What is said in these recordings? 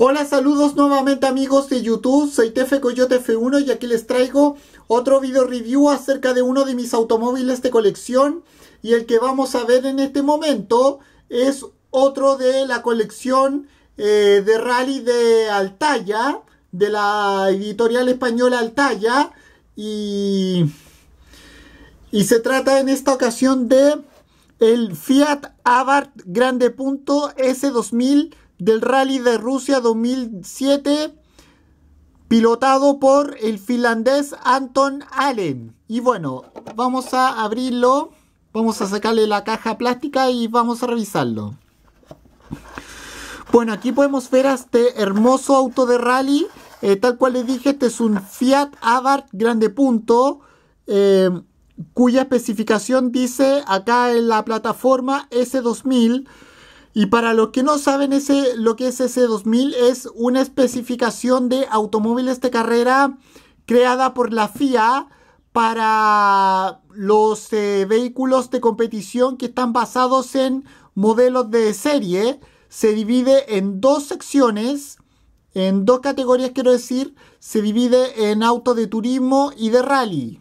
Hola, saludos nuevamente amigos de YouTube, soy Tefe Coyote F1 y aquí les traigo otro video review acerca de uno de mis automóviles de colección y el que vamos a ver en este momento es otro de la colección eh, de rally de Altaya, de la editorial española Altaya y, y se trata en esta ocasión de el Fiat Abarth Grande Punto S2000 del Rally de Rusia 2007 pilotado por el finlandés Anton Allen. Y bueno, vamos a abrirlo, vamos a sacarle la caja plástica y vamos a revisarlo. Bueno, aquí podemos ver a este hermoso auto de rally. Eh, tal cual les dije, este es un Fiat Abarth Grande Punto, eh, cuya especificación dice acá en la plataforma S2000. Y para los que no saben lo que es ese 2000 es una especificación de automóviles de carrera creada por la FIA para los eh, vehículos de competición que están basados en modelos de serie. Se divide en dos secciones, en dos categorías quiero decir, se divide en auto de turismo y de rally.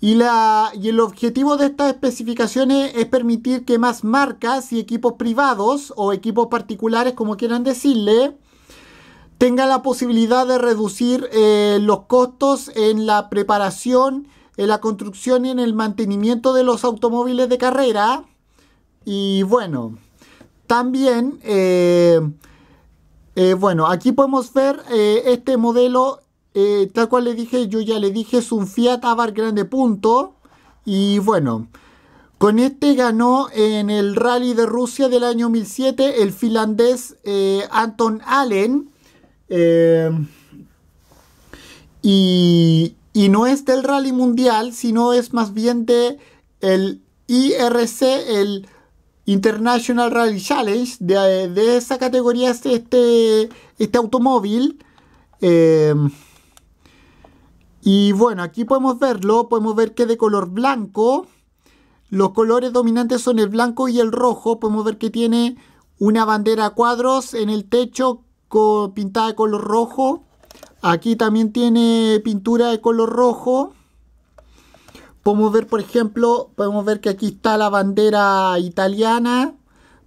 Y, la, y el objetivo de estas especificaciones es permitir que más marcas y equipos privados o equipos particulares, como quieran decirle, tengan la posibilidad de reducir eh, los costos en la preparación, en la construcción y en el mantenimiento de los automóviles de carrera. Y bueno, también, eh, eh, bueno, aquí podemos ver este modelo eh, tal cual le dije, yo ya le dije, es un Fiat Abarth grande punto. Y bueno, con este ganó en el Rally de Rusia del año 2007 el finlandés eh, Anton Allen. Eh, y, no es del Rally Mundial, sino es más bien de el IRC, el International Rally Challenge, de, esa categoría es este, este, este automóvil. Y bueno, aquí podemos verlo, podemos ver que de color blanco, los colores dominantes son el blanco y el rojo, podemos ver que tiene una bandera a cuadros en el techo pintada de color rojo, aquí también tiene pintura de color rojo, podemos ver por ejemplo, podemos ver que aquí está la bandera italiana,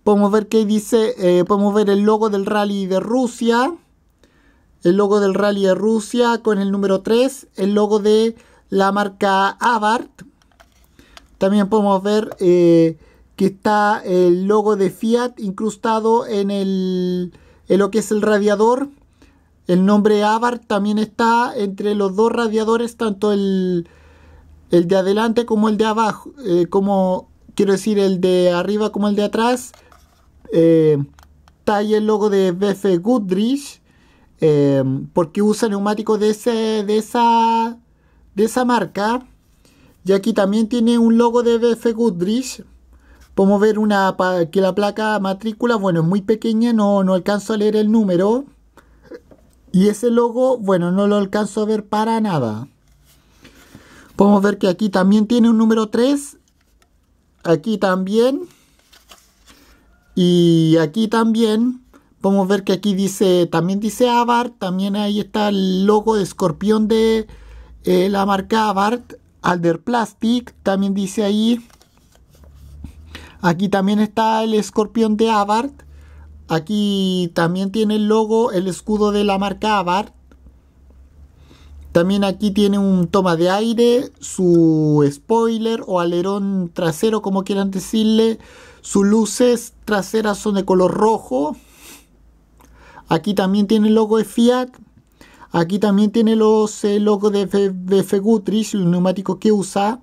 podemos ver que dice, eh, podemos ver el logo del rally de Rusia, el logo del Rally de Rusia con el número 3, el logo de la marca Abarth. También podemos ver eh, que está el logo de Fiat incrustado en, el, lo que es el radiador. El nombre Abarth también está entre los dos radiadores, tanto el, de adelante como el de abajo, eh, como quiero decir el de arriba como el de atrás. Eh, está ahí el logo de BF Goodrich Em, porque usa neumáticos de, ese, de, esa, de esa marca. Y aquí también tiene un logo de BF Goodrich. Podemos ver una, que la placa matrícula, bueno, es muy pequeña, no, no alcanzo a leer el número. Y ese logo, bueno, no lo alcanzo a ver para nada. Podemos ver que aquí también tiene un número 3. Aquí también. Y aquí también. Podemos ver que aquí dice, también dice Abarth, también ahí está el logo de escorpión de eh, la marca Abarth, Alder Plastic, también dice ahí. Aquí también está el escorpión de Abarth. Aquí también tiene el logo, el escudo de la marca Abarth. También aquí tiene un toma de aire, su spoiler o alerón trasero, como quieran decirle. Sus luces traseras son de color rojo. Aquí también tiene el logo de Fiat. Aquí también tiene los eh, logos de, BF de Fegutris, el neumático que usa.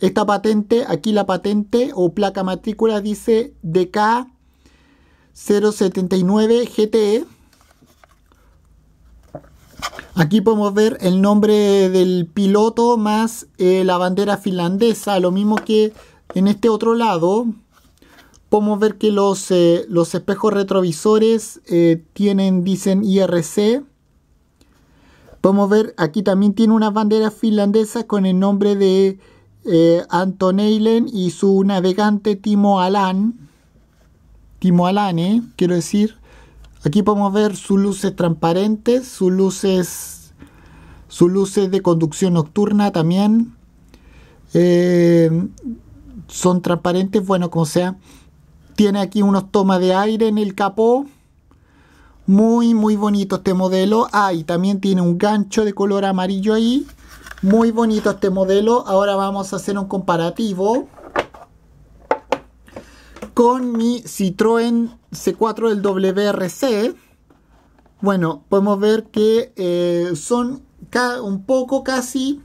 Esta patente, aquí la patente o placa matrícula dice DK079 GTE. Aquí podemos ver el nombre del piloto más eh, la bandera finlandesa, lo mismo que en este otro lado podemos ver que los, eh, los espejos retrovisores eh, tienen, dicen IRC. Podemos ver, aquí también tiene unas banderas finlandesas con el nombre de eh, Anton Eilen y su navegante Timo Alan. Timo eh. quiero decir. Aquí podemos ver sus luces transparentes, sus luces, sus luces de conducción nocturna también. son transparentes, bueno, como sea. Tiene aquí unos tomas de aire en el capó. Muy, muy bonito este modelo. Ah, y también tiene un gancho de color amarillo ahí. Muy bonito este modelo. Ahora vamos a hacer un comparativo con mi Citroën C4 del WRC. Bueno, podemos ver que eh, son un poco casi,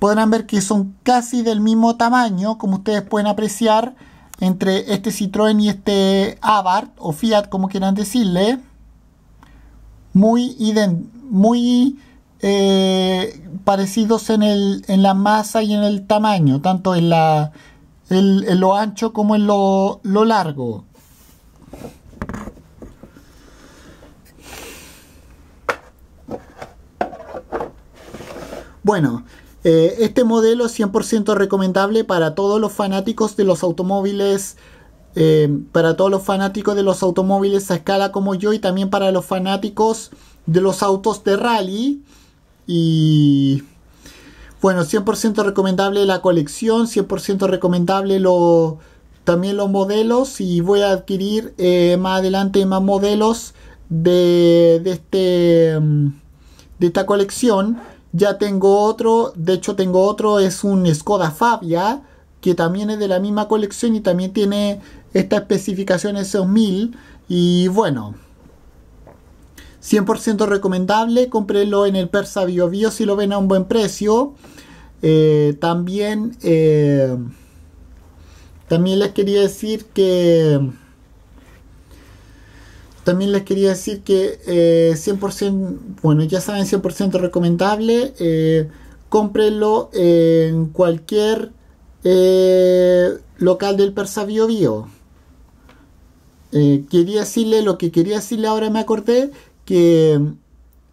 podrán ver que son casi del mismo tamaño, como ustedes pueden apreciar entre este Citroën y este Abarth o Fiat, como quieran decirle, muy, muy eh, parecidos en, el, en la masa y en el tamaño, tanto en, la, lo ancho como en lo largo. Bueno, eh, este modelo es 100% recomendable para todos los fanáticos de los automóviles. Eh, para todos los fanáticos de los automóviles a escala como yo y también para los fanáticos de los autos de rally. Y bueno, 100% recomendable la colección, 100% recomendable también los modelos y voy a adquirir eh, más adelante más modelos de, este, mm, de esta colección. Ya tengo otro, de hecho tengo otro, es un Skoda Fabia, que también es de la misma colección y también tiene esta especificación S2000. Y bueno, 100% recomendable, comprélo en el Persa Bio Bio si lo ven a un buen precio. Eh, también, eh, también les quería decir que... También les quería decir que 100%, eh, bueno, ya saben, 100% recomendable. Eh, en cualquier eh, local del Persa Bio Bio. Eh, quería decirle, lo que quería decirle ahora me acordé, que mm,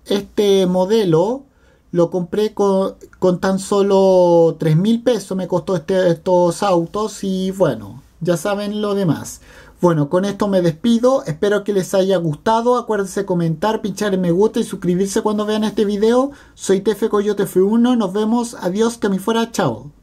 este modelo lo compré con, tan solo 3.000 mil pesos, me costó este, estos autos y bueno, ya saben lo demás. Bueno, con esto me despido, espero que les haya gustado, acuérdense comentar, pinchar en me gusta y suscribirse cuando vean este video. Soy yo Coyote F1, nos vemos, adiós, que me fuera, chao.